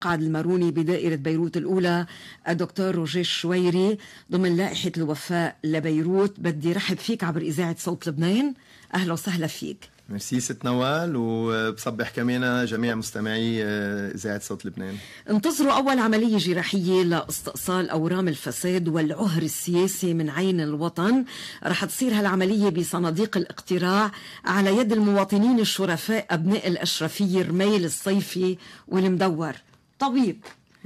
قعد الماروني بدائرة بيروت الأولى الدكتور روجي الشويري ضمن لائحة الوفاء لبيروت بدي رحب فيك عبر إذاعة صوت لبنان أهلا وسهلا فيك ميرسي ست نوال وبصبح كمان جميع مستمعي آه، اذاعه صوت لبنان. انتظروا اول عمليه جراحيه لاستئصال اورام الفساد والعهر السياسي من عين الوطن، رح تصير هالعمليه بصناديق الاقتراع على يد المواطنين الشرفاء ابناء الاشرفيه رميل الصيفي والمدور. طبيب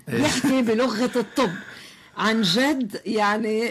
إيه. يحكي بلغه الطب عن جد يعني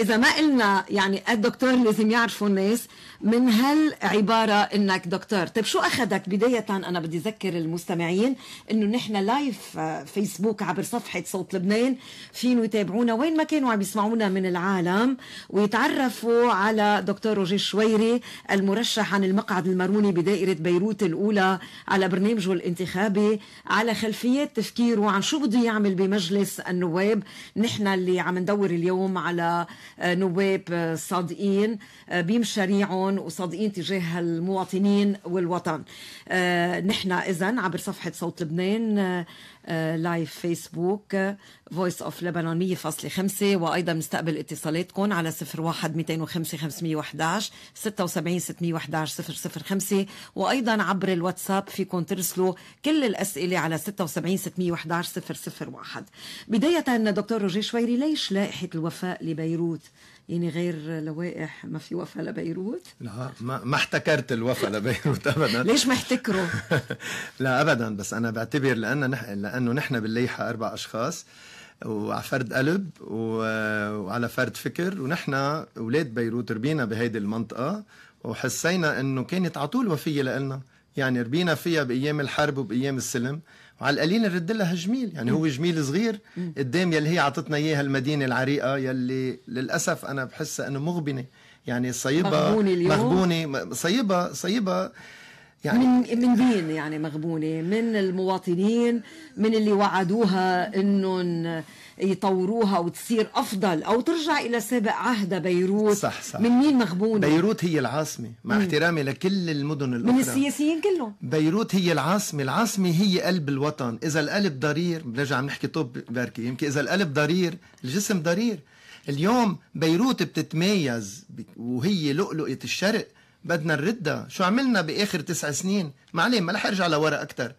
اذا ما قلنا يعني الدكتور لازم يعرفوا الناس من هالعباره انك دكتور طيب شو اخذك بدايه انا بدي اذكر المستمعين انه نحن لايف آه، فيسبوك عبر صفحه صوت لبنان فين يتابعونا وين ما كانوا عم يسمعونا من العالم ويتعرفوا على دكتور روجي شويري المرشح عن المقعد الماروني بدائره بيروت الاولى على برنامجه الانتخابي على خلفيات تفكيره عن شو بده يعمل بمجلس النواب نحن اللي عم ندور اليوم على آه، نواب آه، صادقين آه، بمشاريعهم وصادقين تجاه المواطنين والوطن نحن إذا عبر صفحة صوت لبنان لايف فيسبوك فويس اوف لبنان 100.5 وايضا بنستقبل اتصالاتكم على 01 205 511 76 611 005 وايضا عبر الواتساب فيكم ترسلوا كل الاسئله على 76 611 001 بدايه دكتور روجي شويري ليش لائحه الوفاء لبيروت يعني غير لوائح ما في وفاء لبيروت؟ لا ما, ما احتكرت الوفاء لبيروت ابدا ليش ما احتكره؟ لا ابدا بس انا بعتبر لان نح... انه نحن بالليحه اربع اشخاص وعلى فرد قلب وعلى فرد فكر ونحن اولاد بيروت ربينا بهيدي المنطقه وحسينا انه كانت على طول وفيه لنا يعني ربينا فيها بايام الحرب وبايام السلم وعلى القليل نرد لها جميل يعني هو جميل صغير قدام يلي هي عطتنا اياها المدينه العريقه يلي للاسف انا بحسها انه مغبنه يعني صيبه مغبونه اليوم مغبونه صيبه صيبه يعني من من مين يعني مغبونه؟ من المواطنين، من اللي وعدوها انهم يطوروها وتصير افضل او ترجع الى سابق عهدها بيروت صح صح من مين مغبونه؟ بيروت هي العاصمه مع احترامي لكل المدن الاخرى من السياسيين كلهم بيروت هي العاصمه، العاصمه هي قلب الوطن، اذا القلب ضرير بنرجع بنحكي طب بركي يمكن اذا القلب ضرير الجسم ضرير اليوم بيروت بتتميز وهي لؤلؤه الشرق بدنا نردها شو عملنا باخر تسع سنين ما عليه ما رح ارجع لورا اكثر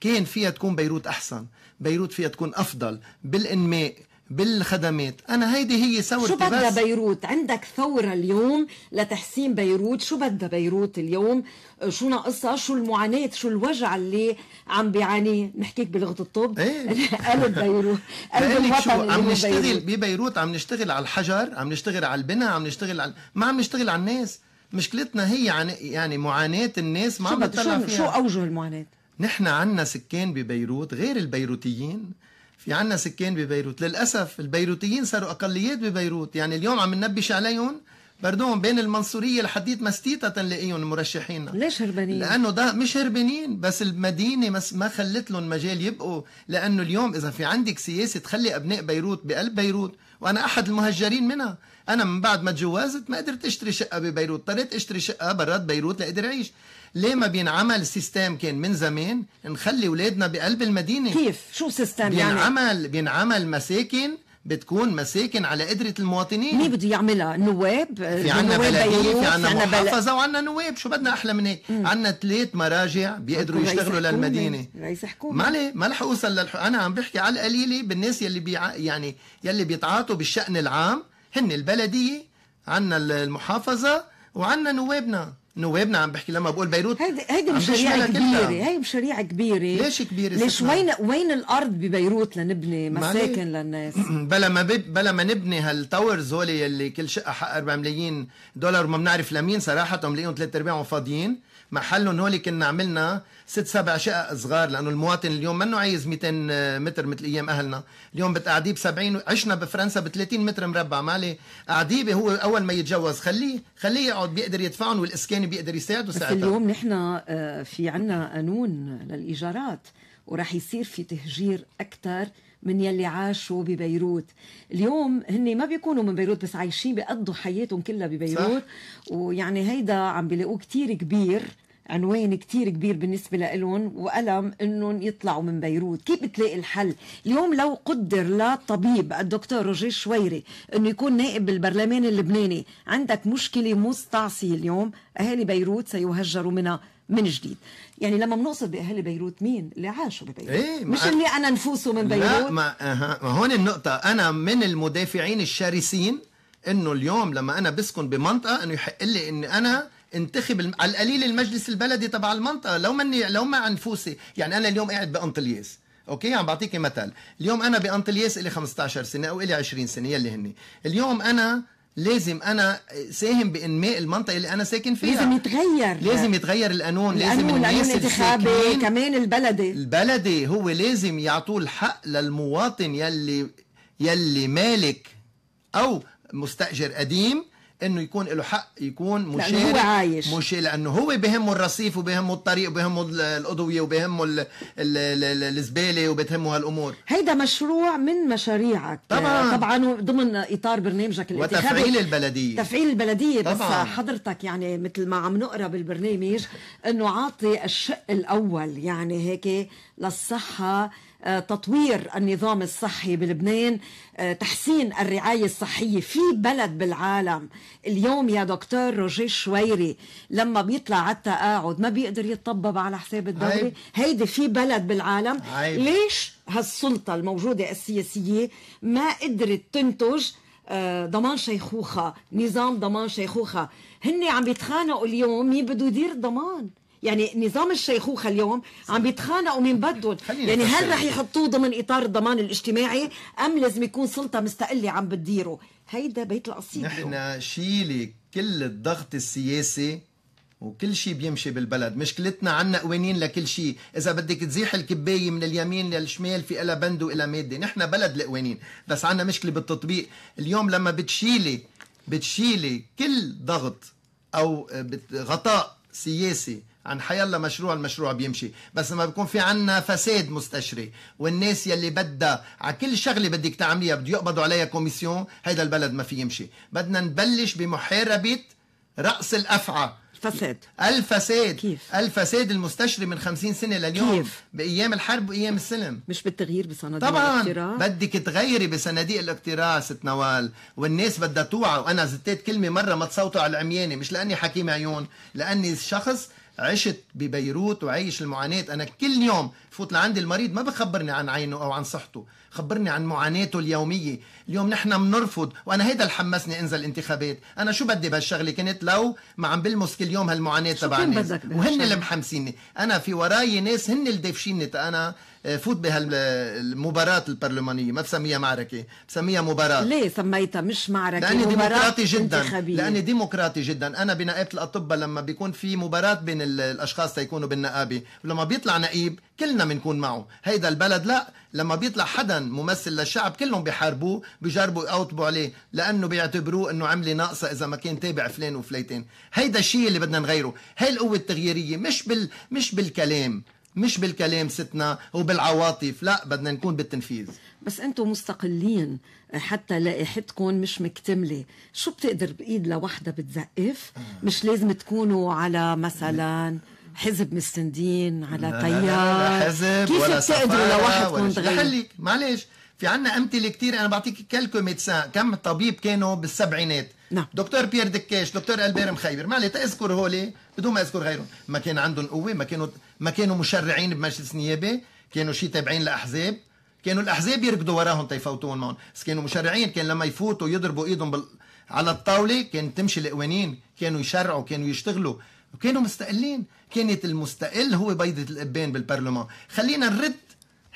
كان فيها تكون بيروت احسن بيروت فيها تكون افضل بالانماء بالخدمات انا هيدي هي ثورتي شو بدها بيروت عندك ثورة اليوم لتحسين بيروت شو بدها بيروت اليوم شو ناقصها شو المعاناة شو الوجع اللي عم بيعانيه نحكيك بلغة الطب ايه؟ قلب بيروت قلب الوطن شو عم نشتغل ببيروت عم نشتغل على الحجر عم نشتغل على البناء عم نشتغل على ما عم نشتغل على الناس مشكلتنا هي يعني معاناة الناس ما عم بتطلع فيها شو أوجه المعاناة؟ نحن عنا سكان ببيروت غير البيروتيين في عنا سكان ببيروت للأسف البيروتيين صاروا أقليات ببيروت يعني اليوم عم ننبش عليهم بردون بين المنصورية لحديت مستيتة تنلاقيهم مرشحين ليش هربانين؟ لأنه ده مش هربانين بس المدينة ما خلت لهم مجال يبقوا لأنه اليوم إذا في عندك سياسة تخلي أبناء بيروت بقلب بيروت وانا احد المهجرين منها انا من بعد ما تجوزت ما قدرت اشتري شقه ببيروت اضطريت اشتري شقه برات بيروت لاقدر اعيش ليه ما بينعمل سيستم كان من زمان نخلي اولادنا بقلب المدينه كيف شو سيستم بينعمل يعني بينعمل مساكن بتكون مساكن على قدره المواطنين مين بده يعملها النواب في عنا بلديه في عنا محافظه وعنا نواب شو بدنا احلى من هيك عنا ثلاث مراجع بيقدروا يشتغلوا للمدينه رئيس حكومه مالي ما رح اوصل للح... انا عم بحكي على القليله بالناس يلي بيع... يعني يلي بيتعاطوا بالشان العام هن البلديه عنا المحافظه وعنا نوابنا نوابنا عم بحكي لما بقول بيروت هيدي هيدي مشاريع كبيره هي مشاريع كبيره ليش كبيره ليش وين وين الارض ببيروت لنبني مساكن للناس بلا ما بلا ما نبني هالتاورز هولي يلي كل شقه حق 4 ملايين دولار وما بنعرف لمين صراحه ملايين ثلاث ارباعهم فاضيين محلهم هول كنا عملنا ست سبع شقق صغار لانه المواطن اليوم منه عايز 200 آه، متر مثل ايام اهلنا اليوم بتقعديه ب 70 عشنا بفرنسا ب 30 متر مربع مالي قعديه هو اول ما يتجوز خليه خليه يقعد بيقدر يدفعهم والاسكان بيقدر يساعده ساعتها بس اليوم نحن آه، في عنا قانون للايجارات وراح يصير في تهجير اكثر من يلي عاشوا ببيروت اليوم هن ما بيكونوا من بيروت بس عايشين بيقضوا حياتهم كلها ببيروت صح. ويعني هيدا عم بيلاقوه كتير كبير عنوان كتير كبير بالنسبة لإلهم وألم إنهم يطلعوا من بيروت كيف بتلاقي الحل اليوم لو قدر للطبيب الدكتور روجي شويري إنه يكون نائب بالبرلمان اللبناني عندك مشكلة مستعصية اليوم أهالي بيروت سيهجروا منها من جديد يعني لما بنقصد باهالي بيروت مين اللي عاشوا ببيروت إيه مش اللي انا نفوسه من بيروت لا ما, ما هون النقطه انا من المدافعين الشرسين انه اليوم لما انا بسكن بمنطقه انه يحق لي اني انا انتخب الم... على القليل المجلس البلدي تبع المنطقه لو مني لو ما عن فوسي يعني انا اليوم قاعد بانطلياس اوكي عم بعطيكي مثل اليوم انا بانطلياس لي 15 سنه او لي 20 سنه يلي هني اليوم انا لازم انا ساهم بانماء المنطقه اللي انا ساكن فيها لازم يتغير لازم يتغير القانون, القانون لازم الناس الانتخابي كمان البلدي البلدي هو لازم يعطوه الحق للمواطن يلي يلي مالك او مستاجر قديم انه يكون له حق يكون مشارك لأنه هو عايش مش لانه هو بهمه الرصيف وبهمه الطريق وبهمه الاضويه وبهمه الزباله وبتهمه هالامور هيدا مشروع من مشاريعك طبعا طبعا ضمن اطار برنامجك الانتخابي وتفعيل البلديه تفعيل البلديه طبعا. بس حضرتك يعني مثل ما عم نقرا بالبرنامج انه عاطي الشق الاول يعني هيك للصحه آه، تطوير النظام الصحي بلبنان آه، تحسين الرعاية الصحية في بلد بالعالم اليوم يا دكتور روجي شويري لما بيطلع على التقاعد ما بيقدر يتطبب على حساب الدولة هيدي في بلد بالعالم عيب. ليش هالسلطة الموجودة السياسية ما قدرت تنتج آه، ضمان شيخوخة نظام ضمان شيخوخة هن عم بيتخانقوا اليوم مين بده يدير الضمان يعني نظام الشيخوخه اليوم عم بيتخانقوا من بدهم يعني هل رح يحطوه ضمن اطار الضمان الاجتماعي ام لازم يكون سلطه مستقله عم بتديره هيدا بيت القصيد نحن شيلي كل الضغط السياسي وكل شيء بيمشي بالبلد مشكلتنا عنا قوانين لكل شيء إذا بدك تزيح الكباية من اليمين للشمال في إلى بند وإلى مادة نحن بلد القوانين بس عنا مشكلة بالتطبيق اليوم لما بتشيلي بتشيلي كل ضغط أو غطاء سياسي عن حيالله مشروع المشروع بيمشي بس لما بيكون في عنا فساد مستشري والناس يلي بدها على كل شغله بدك تعمليها بده يقبضوا عليها كوميسيون هيدا البلد ما في يمشي بدنا نبلش بمحاربه راس الافعى فساد الفساد كيف؟ الفساد المستشري من 50 سنه لليوم كيف؟ بايام الحرب وايام السلم مش بالتغيير بصناديق طبعا الاقتراع طبعا بدك تغيري بصناديق الاقتراع ست نوال والناس بدها توعى وانا زتيت كلمه مره ما تصوتوا على العمياني مش لاني حكيم عيون لاني شخص عشت ببيروت وعيش المعاناة أنا كل يوم فوت لعند المريض ما بخبرني عن عينه أو عن صحته خبرني عن معاناته اليومية اليوم نحن بنرفض وأنا هيدا اللي حمسني أنزل انتخابات أنا شو بدي بهالشغلة كنت لو ما عم بلمس كل يوم هالمعاناة تبع الناس وهن اللي محمسيني أنا في وراي ناس هن اللي دافشيني أنا فوت بهالمباراة البرلمانية ما بسميها معركة بسميها مباراة ليه سميتها مش معركة لأني ديمقراطي جدا انتخابية. لأني ديمقراطي جدا أنا بنقابة الأطباء لما بيكون في مباراة بين الأشخاص تيكونوا بالنقابة ولما بيطلع نقيب كلنا بنكون معه هيدا البلد لا لما بيطلع حدا ممثل للشعب كلهم بيحاربوه بيجربوا يقوطبوا عليه لانه بيعتبروه انه عمله ناقصه اذا ما كان تابع فلان وفليتين هيدا الشيء اللي بدنا نغيره هي القوه التغييريه مش بال مش بالكلام مش بالكلام ستنا وبالعواطف لا بدنا نكون بالتنفيذ بس انتم مستقلين حتى لائحتكم مش مكتمله شو بتقدر بايد لوحدها بتزقف آه. مش لازم تكونوا على مثلا حزب مستندين على تيار لا لا لا حزب كيف ولا بتقدروا لوحدكم تغيروا معلش في عنا امثله كثير انا بعطيك كلكو ميدسان كم طبيب كانوا بالسبعينات نعم دكتور بيير دكاش دكتور البير مخيبر ما اذكر هولي بدون ما اذكر غيرهم ما كان عندهم قوه ما كانوا ما كانوا مشرعين بمجلس نيابي كانوا شي تابعين لاحزاب كانوا الاحزاب يركضوا وراهم تيفوتوهم معهم بس كانوا مشرعين كان لما يفوتوا يضربوا ايدهم بال... على الطاوله كان تمشي القوانين كانوا يشرعوا كانوا يشتغلوا وكانوا مستقلين كانت المستقل هو بيضة الإبان بالبرلمان خلينا نرد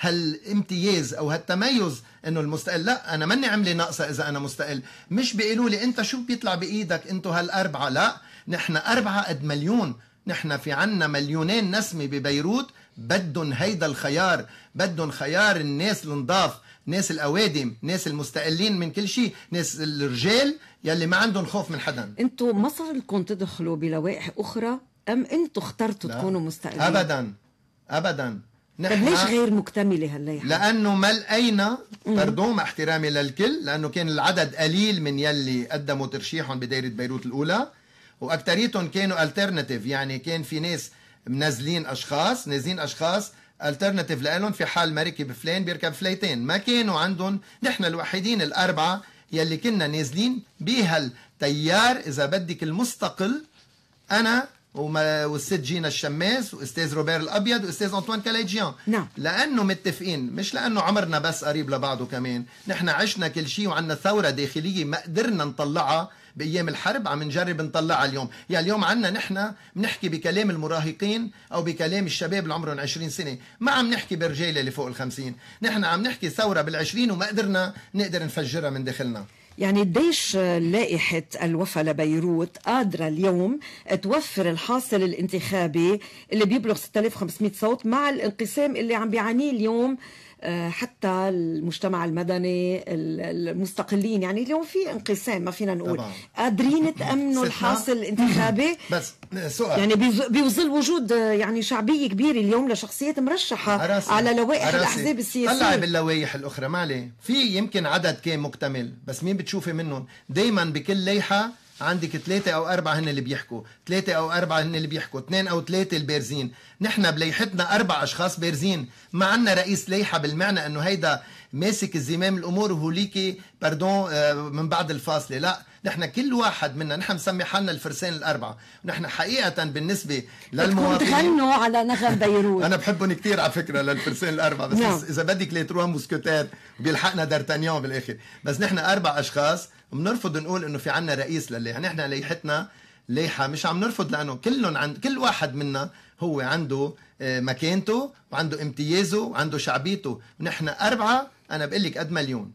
هالامتياز او هالتميز انه المستقل لا انا ماني عملي ناقصه اذا انا مستقل مش بيقولوا لي انت شو بيطلع بايدك انتو هالاربعه لا نحن اربعه قد مليون نحن في عنا مليونين نسمه ببيروت بدهم هيدا الخيار بدهم خيار الناس النضاف ناس الاوادم ناس المستقلين من كل شيء ناس الرجال يلي ما عندهم خوف من حدا انتو ما صار لكم تدخلوا بلوائح اخرى ام انتو اخترتوا تكونوا مستقلين ابدا ابدا نحن طب ليش غير مكتملة هلا لأنه ما لقينا باردون مع احترامي للكل لأنه كان العدد قليل من يلي قدموا ترشيحهم بدايرة بيروت الأولى وأكتريتهم كانوا الترناتيف يعني كان في ناس منزلين أشخاص نازلين أشخاص الترناتيف لهم في حال ما ركب فلان بيركب فليتين ما كانوا عندهم نحن الوحيدين الأربعة يلي كنا نازلين بهالتيار إذا بدك المستقل أنا والست جينا الشماس واستاذ روبير الابيض واستاذ انطوان كاليجيان نعم لانه متفقين مش لانه عمرنا بس قريب لبعضه كمان نحن عشنا كل شيء وعندنا ثوره داخليه ما قدرنا نطلعها بايام الحرب عم نجرب نطلعها اليوم يعني اليوم عنا نحن بنحكي بكلام المراهقين او بكلام الشباب اللي عمرهم 20 سنه ما عم نحكي برجال اللي فوق ال 50 نحن عم نحكي ثوره بال 20 وما قدرنا نقدر نفجرها من داخلنا يعني قديش لائحة الوفا لبيروت قادرة اليوم توفر الحاصل الانتخابي اللي بيبلغ 6500 صوت مع الانقسام اللي عم بيعانيه اليوم آه، حتى المجتمع المدني المستقلين يعني اليوم في انقسام ما فينا نقول قادرين تامنوا الحاصل الانتخابي بس سؤال يعني بيظل وجود آه، يعني شعبيه كبيره اليوم لشخصيات مرشحه أراسي. على لوائح الاحزاب السياسيه طلعي باللوائح الاخرى مالي في يمكن عدد كان مكتمل بس مين بتشوفي منهم دائما بكل لائحه عندك ثلاثة أو أربعة هن اللي بيحكوا ثلاثة أو أربعة هن اللي بيحكوا اثنين أو ثلاثة البارزين نحن بليحتنا أربع أشخاص بارزين ما عندنا رئيس ليحة بالمعنى أنه هيدا ماسك زمام الأمور وهوليكي باردون آه، من بعد الفاصلة لا نحن كل واحد منا نحن مسمي حالنا الفرسان الأربعة نحن حقيقة بالنسبة للمواطنين تغنوا على نغم بيروت أنا بحبهم كثير على فكرة للفرسان الأربعة بس نعم. إذا بدك لتروا موسكوتات بيلحقنا دارتانيون بالآخر بس نحن أربع أشخاص بنرفض نقول انه في عنا رئيس يعني نحن ليحتنا ليحه مش عم نرفض لانه كلهم عند كل واحد منا هو عنده آه، مكانته وعنده امتيازه وعنده شعبيته ونحن اربعه انا بقول لك قد مليون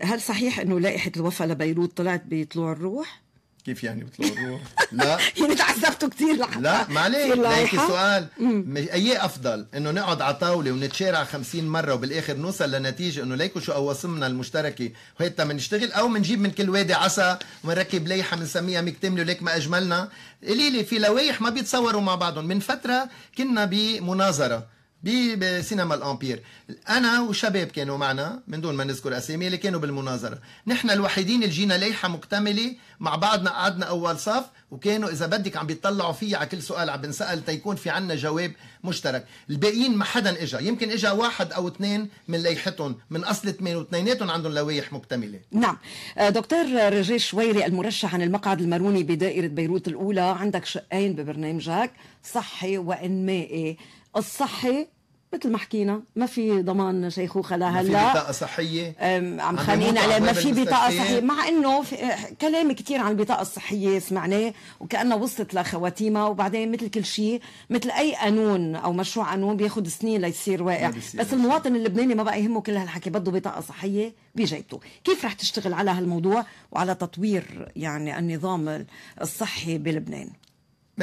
هل صحيح انه لائحه الوفاه لبيروت طلعت بطلوع الروح كيف يعني بتطلعوا لا يعني تعذبتوا كثير لحظة لا معليش ليكي سؤال مش اي افضل انه نقعد على طاوله ونتشارع 50 مره وبالاخر نوصل لنتيجه انه ليكوا شو قواسمنا المشتركه وهيدا بنشتغل او بنجيب من كل وادي عصا ونركب ليحه بنسميها مكتمله وليك ما اجملنا لي في لوايح ما بيتصوروا مع بعضهم من فتره كنا بمناظره بسينما الامبير انا وشباب كانوا معنا من دون ما نذكر اسامي اللي كانوا بالمناظره نحن الوحيدين اللي جينا لائحه مكتمله مع بعضنا قعدنا اول صف وكانوا اذا بدك عم بيطلعوا فيي على كل سؤال عم بنسال تيكون في عنا جواب مشترك الباقيين ما حدا اجى يمكن اجى واحد او اثنين من لائحتهم من اصل اثنين واثنيناتهم عندهم لوائح مكتمله نعم آه، دكتور رجاء شويري المرشح عن المقعد الماروني بدائره بيروت الاولى عندك شقين ببرنامجك صحي وانمائي الصحي مثل ما حكينا ما في ضمان شيخوخه لهلا ما في بطاقه صحيه عم خانقين عليه ما في بطاقه صحيه مع انه كلام كثير عن البطاقه الصحيه سمعناه وكانها وصلت لخواتيمها وبعدين مثل كل شيء مثل اي قانون او مشروع قانون بياخذ سنين ليصير واقع بس المواطن اللبناني ما بقى يهمه كل هالحكي بده بطاقه صحيه بجيبته كيف رح تشتغل على هالموضوع وعلى تطوير يعني النظام الصحي بلبنان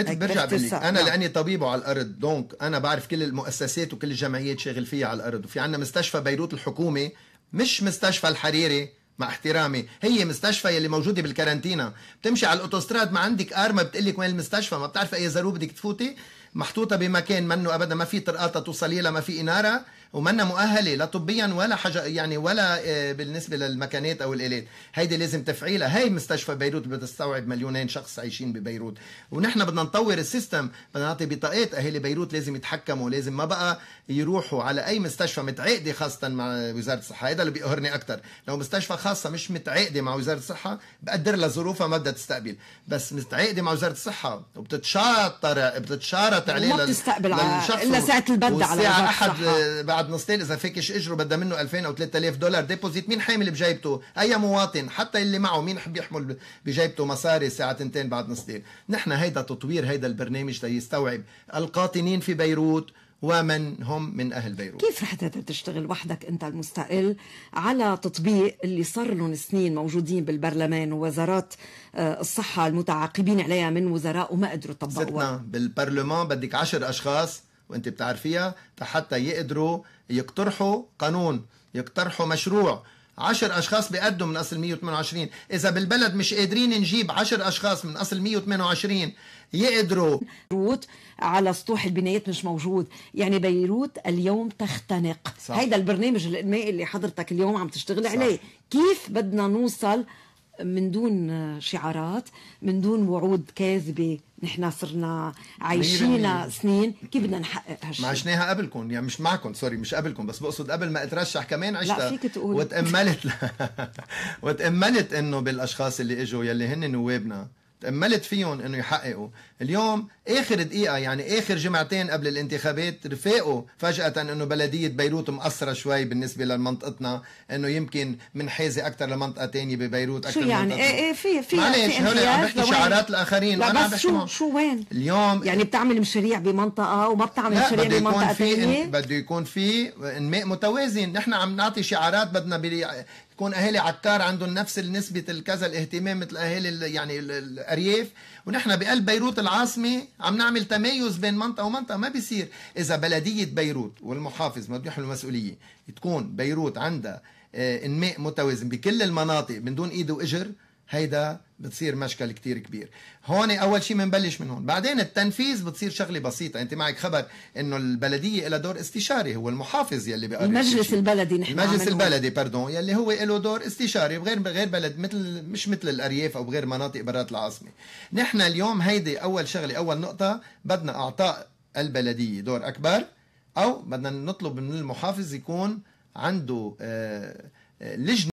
مثل برجع بقول لك انا نعم. لاني طبيب على الارض دونك انا بعرف كل المؤسسات وكل الجمعيات شاغل فيها على الارض وفي عندنا مستشفى بيروت الحكومي مش مستشفى الحريري مع احترامي هي مستشفى يلي موجوده بالكارانتينا بتمشي على الاوتوستراد ما عندك ارما بتقول لك وين المستشفى ما بتعرف اي زاروه بدك تفوتي محطوطه بمكان منه ابدا ما في طرقاتها توصلي لها ما في اناره ومنا مؤهله لا طبيا ولا حاجه يعني ولا آه، بالنسبه للمكانات او الالات هيدي لازم تفعيلها هي مستشفى بيروت بتستوعب مليونين شخص عايشين ببيروت ونحن بدنا نطور السيستم بدنا نعطي بطاقات اهالي بيروت لازم يتحكموا لازم ما بقى يروحوا على اي مستشفى متعاقده خاصه مع وزاره الصحه هذا اللي بيقهرني اكثر لو مستشفى خاصه مش متعاقده مع وزاره الصحه بقدر لها ظروفها ما بدها تستقبل بس متعاقده مع وزاره الصحه وبتتشاطر بتتشارط عليه ما بتستقبل على الا ساعه البد على الساعه احد نص ليل اذا فيكش اجره بدها منه 2000 او 3000 دولار ديبوزيت مين حامل بجيبته اي مواطن حتى اللي معه مين بيحمل بجيبته مصاري ساعه تنتين بعد ليل نحن هيدا تطوير هيدا البرنامج ليستوعب القاطنين في بيروت ومن هم من اهل بيروت كيف رح تقدر تشتغل وحدك انت المستقل على تطبيق اللي صار لهم سنين موجودين بالبرلمان ووزارات آه، الصحه المتعاقبين عليها من وزراء وما قدروا يطبقوها بالبرلمان بدك عشر اشخاص وانت بتعرفيها حتى يقدروا يقترحوا قانون يقترحوا مشروع 10 اشخاص بيقدوا من اصل 128 اذا بالبلد مش قادرين نجيب 10 اشخاص من اصل 128 يقدروا بيروت على سطوح البنايات مش موجود يعني بيروت اليوم تختنق صح. هيدا البرنامج الانمائي اللي حضرتك اليوم عم تشتغل صح. عليه كيف بدنا نوصل من دون شعارات من دون وعود كاذبه نحن صرنا عايشين سنين كيف بدنا نحقق هالشيء ما عشناها قبلكم يعني مش معكم سوري مش قبلكم بس بقصد قبل ما اترشح كمان عشتها لا فيك تقول وتأملت وتأملت انه بالاشخاص اللي اجوا يلي هن نوابنا تأملت فيهم انه يحققوا اليوم اخر دقيقه يعني اخر جمعتين قبل الانتخابات رفاقوا فجاه انه بلديه بيروت مقصره شوي بالنسبه لمنطقتنا انه يمكن منحازه اكثر لمنطقه تانية ببيروت اكثر شو يعني ايه ايه في في معلش هول عم بحكي شعارات الاخرين لا بس شو شو وين اليوم يعني بتعمل مشاريع بمنطقه وما بتعمل مشاريع بمنطقه ثانيه بده يكون في انماء متوازن نحن عم نعطي شعارات بدنا يكون اهالي عكار عندهم نفس نسبه الكذا الاهتمام مثل اهالي يعني الارياف ونحن بقلب بيروت العاصمة عم نعمل تميز بين منطقة ومنطقة ما بيصير إذا بلدية بيروت والمحافظ ما يحمل المسؤولية تكون بيروت عندها آه، انماء متوازن بكل المناطق من دون ايد واجر هيدا بتصير مشكل كتير كبير هون اول شيء بنبلش من هون بعدين التنفيذ بتصير شغله بسيطه انت معك خبر انه البلديه لها دور استشاري هو المحافظ يلي بيقرر المجلس البلدي نحن المجلس البلدي باردون يلي هو له دور استشاري بغير غير بلد مثل مش مثل الارياف او بغير مناطق برات العاصمه نحن اليوم هيدي اول شغله اول نقطه بدنا اعطاء البلديه دور اكبر او بدنا نطلب من المحافظ يكون عنده آه، آه، لجنه